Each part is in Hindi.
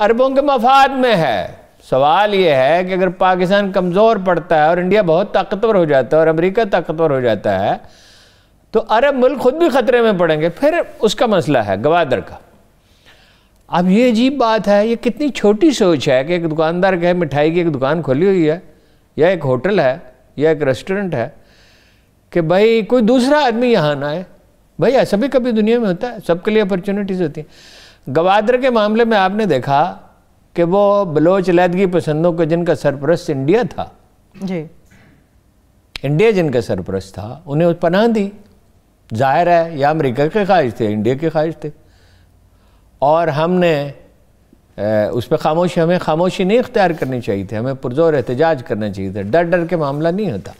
अरबों के मफाद में है सवाल यह है कि अगर पाकिस्तान कमज़ोर पड़ता है और इंडिया बहुत ताकतवर हो जाता है और अमेरिका ताकतवर हो जाता है तो अरब मुल्क खुद भी ख़तरे में पड़ेंगे फिर उसका मसला है गवादर का अब ये अजीब बात है ये कितनी छोटी सोच है कि एक दुकानदार के मिठाई की एक दुकान खोली हुई है या एक होटल है या एक रेस्टोरेंट है कि भाई कोई दूसरा आदमी यहाँ ना आए भाई ऐसा भी कभी दुनिया में होता है सबके लिए अपॉर्चुनिटीज़ होती हैं गवादर के मामले में आपने देखा कि वो बलोच लैदगी पसंदों को जिनका सरपरस्त इंडिया था जी इंडिया जिनका सरपरस्त था उन्हें पनाह दी जाहिर है या अमेरिका के ख्वाहिश थे इंडिया के ख्वाहिश थे और हमने ए, उस पर खामोशी हमें खामोशी नहीं इख्तियार करनी चाहिए थी हमें पुरजोर एहतजाज करना चाहिए था डर डर के मामला नहीं होता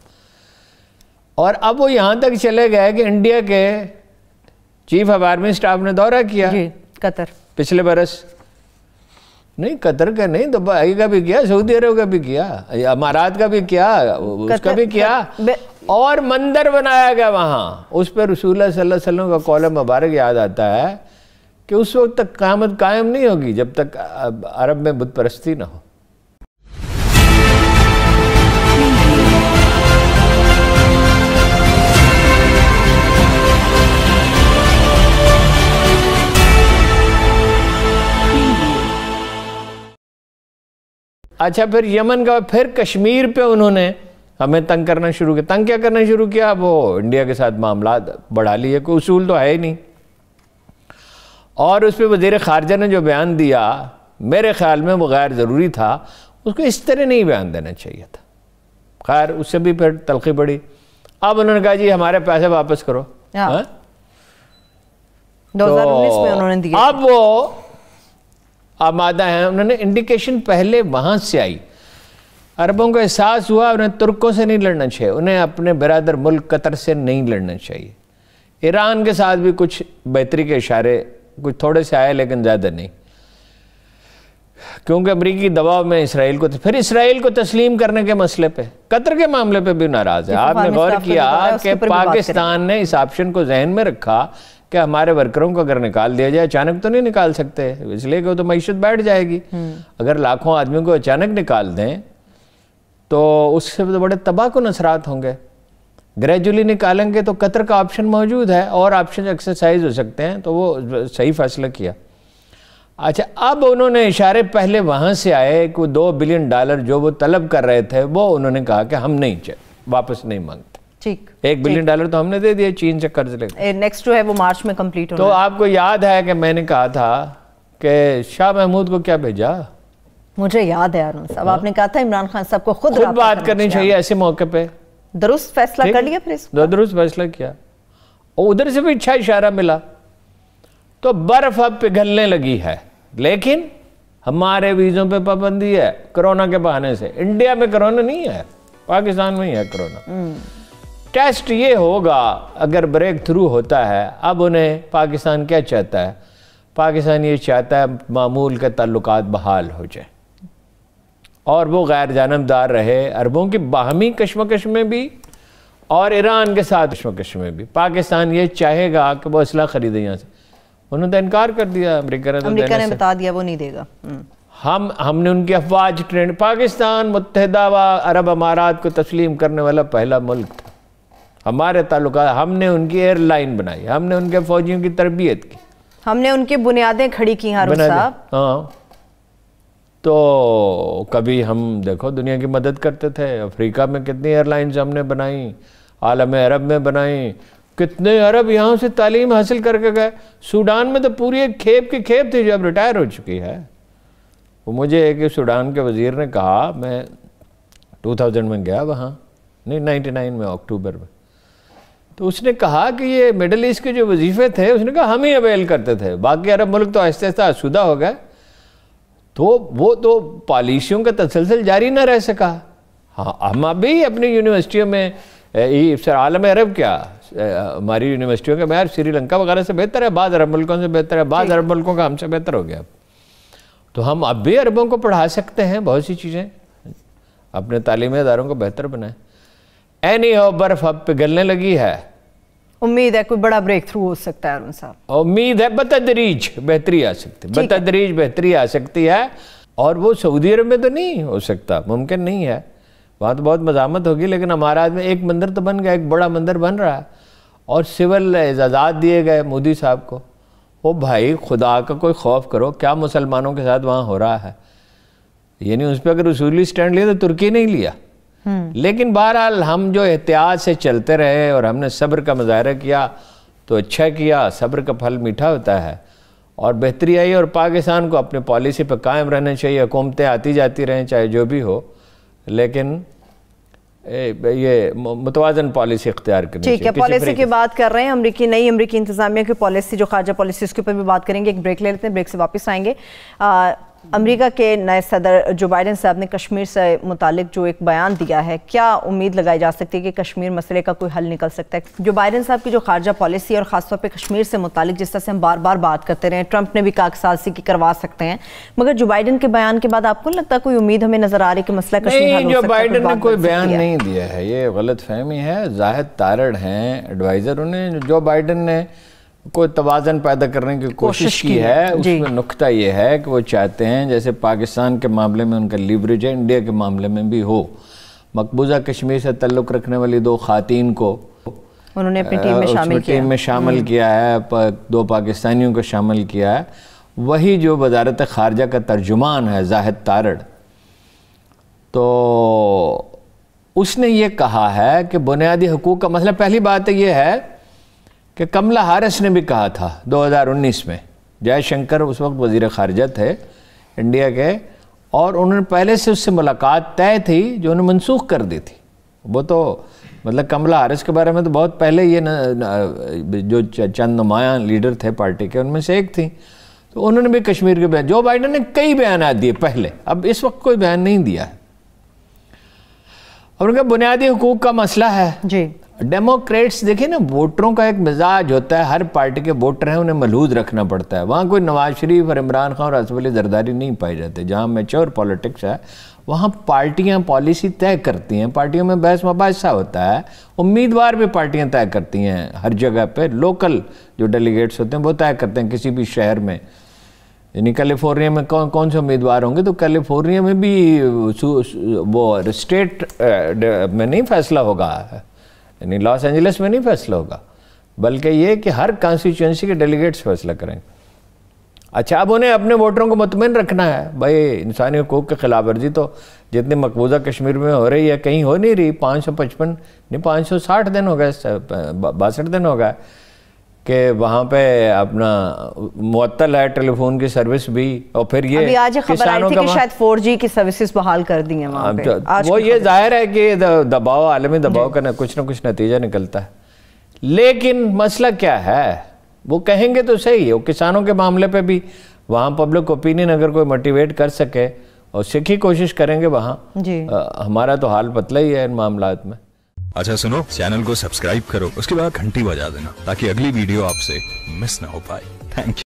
और अब वो यहाँ तक चले गए कि इंडिया के चीफ ऑफ आर्मी स्टाफ ने दौरा किया कतर पिछले बरस नहीं कतर का नहीं तो का भी किया सऊदी अरब का भी किया अमारात का भी किया उसका भी किया और मंदिर बनाया गया वहाँ उस पर रसूल वसल्लम का कॉलम मुबारक याद आता है कि उस वक्त तक कामत कायम नहीं होगी जब तक अरब में बुत परस्ती ना हो अच्छा फिर यमन का फिर कश्मीर पे उन्होंने हमें तंग करना शुरू किया तंग क्या करना शुरू किया वो इंडिया के साथ मामला बढ़ा लिए कोई उसूल तो है ही नहीं और उस पर वजीर खारजा ने जो बयान दिया मेरे ख्याल में वो गैर ज़रूरी था उसको इस तरह नहीं बयान देना चाहिए था खैर उससे भी फिर तलखी पड़ी अब उन्होंने कहा जी हमारे पैसे वापस करो हाँ। हाँ? तो में उन्होंने दिया अब वो आमादा हैं उन्होंने इंडिकेशन पहले वहाँ से आई अरबों को एहसास हुआ उन्हें तुर्कों से नहीं लड़ना चाहिए उन्हें अपने बरदर मुल्क कतर से नहीं लड़ना चाहिए ईरान के साथ भी कुछ बेहतरी के इशारे कुछ थोड़े से आए लेकिन ज़्यादा नहीं क्योंकि अमरीकी दबाव में इसराइल को फिर इसराइल को तस्लीम करने के मसले पे कतर के मामले पे भी नाराज है आपने गौर किया तो कि पाकिस्तान ने इस ऑप्शन को जहन में रखा कि हमारे वर्करों को अगर निकाल दिया जाए अचानक तो नहीं निकाल सकते इसलिए कि तो मीशत बैठ जाएगी हम्म। अगर लाखों आदमियों को अचानक निकाल दें तो उससे तो बड़े तबाह को नसरात होंगे ग्रेजुअली निकालेंगे तो कतर का ऑप्शन मौजूद है और ऑप्शन एक्सरसाइज हो सकते हैं तो वो सही फैसला किया अच्छा अब उन्होंने इशारे पहले वहाँ से आए कि दो बिलियन डॉलर जो वो तलब कर रहे थे वो उन्होंने कहा कि हम नहीं वापस नहीं मांगते ठीक एक बिलियन डॉलर तो हमने दे दिए चीन से कर्ज लेकर नेक्स्ट जो है वो मार्च में कम्प्लीट तो आपको याद है कि मैंने कहा था कि शाह महमूद को क्या भेजा मुझे याद है अरुण साहब हाँ। आपने कहा था इमरान खान साहब को खुद खुद बात करनी चाहिए ऐसे मौके पे दुरुस्त फैसला कर लिया फिर इसको दुरुस्त फैसला किया और उधर से भी अच्छा इशारा मिला तो बर्फ अब पिघलने लगी है लेकिन हमारे वीज़ों पे पाबंदी है कोरोना के बहाने से इंडिया में कोरोना नहीं है पाकिस्तान में ही है कोरोना हम्म। टेस्ट ये होगा अगर ब्रेक थ्रू होता है अब उन्हें पाकिस्तान क्या चाहता है पाकिस्तान ये चाहता है मामूल के ताल्लुक बहाल हो जाए और वो गैर जानबदार रहे अरबों की बाहमी कश्मकश में भी और ईरान के साथ कश्मकश में भी पाकिस्तान ये चाहेगा कि वो असला ख़रीदे यहाँ से उन्होंने तो इनकार कर दिया अमरीका ने तो अमरीका ने बता दिया वो नहीं देगा हम्म। हम हमने उनकी अफवाज ट्रेंड पाकिस्तान मुतहदा व अरब अमारात को तस्लीम करने वाला पहला मुल्क था हमारे ताल्लुक हमने उनकी एयरलाइन बनाई हमने उनके फौजियों की तरबियत की हमने उनकी बुनियादें खड़ी की साहब हाँ तो कभी हम देखो दुनिया की मदद करते थे अफ्रीका में कितनी एयरलाइंस हमने बनाई आलम अरब में बनाई कितने अरब यहाँ से तालीम हासिल करके गए सूडान में तो पूरी एक खेप की खेप थी जो अब रिटायर हो चुकी है वो मुझे एक सूडान के वज़ीर ने कहा मैं 2000 में गया वहाँ नहीं 99 में अक्टूबर में तो उसने कहा कि ये मिडल ईस्ट के जो वजीफ़े थे उसने कहा हम ही अवेल करते थे बाकी अरब मुल्क तो आहिस्ते आहिस्ता आशुदा हो गए तो वो तो पॉलिसियों का तसलसल जारी ना रह सका हाँ हम अभी अपनी यूनिवर्सिटियों में सर आलम अरब क्या हमारी यूनिवर्सिटियों का मैार श्रीलंका वगैरह से बेहतर है बाद अरब मुल्कों से बेहतर है बाद अरब मुल्कों का हमसे बेहतर हो गया तो हम अब भी अरबों को पढ़ा सकते हैं बहुत सी चीज़ें अपने तालीमी इदारों को बेहतर बनाएं एनी हो बर्फ़ अब पिघलने लगी है उम्मीद है कोई बड़ा ब्रेक थ्रू हो सकता है अरुण साहब उम्मीद है बतदरीज बेहतरी आ सकती है बतदरीज बेहतरी आ सकती है और वो सऊदी अरब में तो नहीं हो सकता मुमकिन नहीं है वहाँ तो बहुत मजामत होगी लेकिन हमारा आदमी एक मंदिर तो बन गया एक बड़ा मंदिर बन रहा है और सिविल एजाज़ात दिए गए मोदी साहब को ओ भाई खुदा का कोई खौफ करो क्या मुसलमानों के साथ वहाँ हो रहा है यानी उस पर अगर उसूली स्टैंड लिया तो तुर्की नहीं लिया हम्म। लेकिन बहरहाल हम जो एहतियात से चलते रहे और हमने सब्र का मुजाहरा किया तो अच्छा किया सब्र का फल मीठा होता है और बेहतरी आई और पाकिस्तान को अपने पॉलिसी पर कायम रहना चाहिए हुकूमतें आती जाती रहें चाहे जो भी हो लेकिन ये मुतवाजन पॉलिसी अख्तियार करनी ठीक है पॉलिसी की बात कर रहे हैं अमरीकी नई अमरीकी इंतजामिया की पॉलिसी जो खारजा पॉलिसी उसके ऊपर भी बात करेंगे एक ब्रेक ले लेते हैं ब्रेक से वापस आएंगे आ, अमेरिका के नए सदर जो बाइडन साहब ने कश्मीर से मुतालिक जो एक बयान दिया है क्या उम्मीद लगाई जा सकती है कि कश्मीर मसले का कोई हल निकल सकता है जो बाइडन साहब की जो खारजा पॉलिसी और ख़ासतौर पर कश्मीर से मुतालिक जिस तरह से हम बार बार बात करते रहे ट्रंप ने भी काकसालसी की करवा सकते हैं मगर जो बाइडन के बयान के बाद आपको लगता है कोई उम्मीद हमें नज़र आ रही कि मसला कश्मीर जो बाइडन ने कोई बयान नहीं दिया है ये गलत फहमी है जाहिर तारड़ हैं एडवाइज़र उन्हें जो बाइडन ने को तोज़न पैदा करने की कोशिश की है उसमें नुकता ये है कि वो चाहते हैं जैसे पाकिस्तान के मामले में उनका लिवरेज है इंडिया के मामले में भी हो मकबूजा कश्मीर से तल्लुक़ रखने वाली दो खातन को उन्होंने अपनी टीम में शामिल टीम में शामिल हम्म। किया है दो पाकिस्तानियों को शामिल किया है वही जो वजारत खारजा का तर्जुमान है जाहिद तारड़ तो उसने ये कहा है कि बुनियादी हकूक़ का मसला मतलब पहली बात तो यह है कि कमला हारिस ने भी कहा था 2019 में जयशंकर उस वक्त वजीर खारजा थे इंडिया के और उन्होंने पहले से उससे मुलाकात तय थी जो उन्होंने मनसूख कर दी थी वो तो मतलब कमला हारिस के बारे में तो बहुत पहले ये न, न, जो चंद नुमाया लीडर थे पार्टी के उनमें से एक थी तो उन्होंने भी कश्मीर के बयान जो बाइडन ने कई बयान दिए पहले अब इस वक्त कोई बयान नहीं दिया है और उनका बुनियादी हकूक का मसला है जी डेमोक्रेट्स देखिए ना वोटरों का एक मिजाज होता है हर पार्टी के वोटर हैं उन्हें मलहूज रखना पड़ता है वहाँ कोई नवाज शरीफ और इमरान खान और असफ अली जरदारी नहीं पाए जाते जहाँ मेच्योर पॉलिटिक्स है वहाँ पार्टियाँ पॉलिसी तय करती हैं पार्टियों में बहस मुबासा होता है उम्मीदवार भी पार्टियाँ तय करती हैं हर जगह पर लोकल जो डेलीगेट्स होते हैं वो तय करते हैं किसी भी शहर में यानी कैलिफोर्निया में कौन कौन से उम्मीदवार होंगे तो कैलिफोर्निया में भी वो स्टेट में नहीं फैसला होगा यानी लॉस एंजलिस में नहीं फैसला होगा बल्कि ये कि हर कॉन्स्टिट्यूंसी के डेलीगेट्स फैसला करेंगे अच्छा अब उन्हें अपने वोटरों को मुतमिन रखना है भाई इंसानी हकूक़ के खिलाफ वर्जी तो जितनी मकबूजा कश्मीर में हो रही है कहीं हो नहीं रही पाँच सौ पचपन नहीं पाँच सौ साठ दिन हो गए बासठ दिन हो गए कि वहाँ पे अपना मुअत्तल है टेलीफोन की सर्विस भी और फिर ये अभी आज खबर आई थी कि शायद 4G की सर्विसेज बहाल कर दी हैं वहाँ पे तो वो ये जाहिर है कि दबाव आलमी दबाव का ना कुछ ना कुछ नतीजा निकलता है लेकिन मसला क्या है वो कहेंगे तो सही है वो किसानों के मामले पे भी वहाँ पब्लिक ओपिनियन अगर कोई मोटिवेट कर सके और सीखी कोशिश करेंगे वहाँ हमारा तो हाल पतला ही है इन मामला में अच्छा सुनो चैनल को सब्सक्राइब करो उसके बाद घंटी बजा देना ताकि अगली वीडियो आपसे मिस ना हो पाए थैंक यू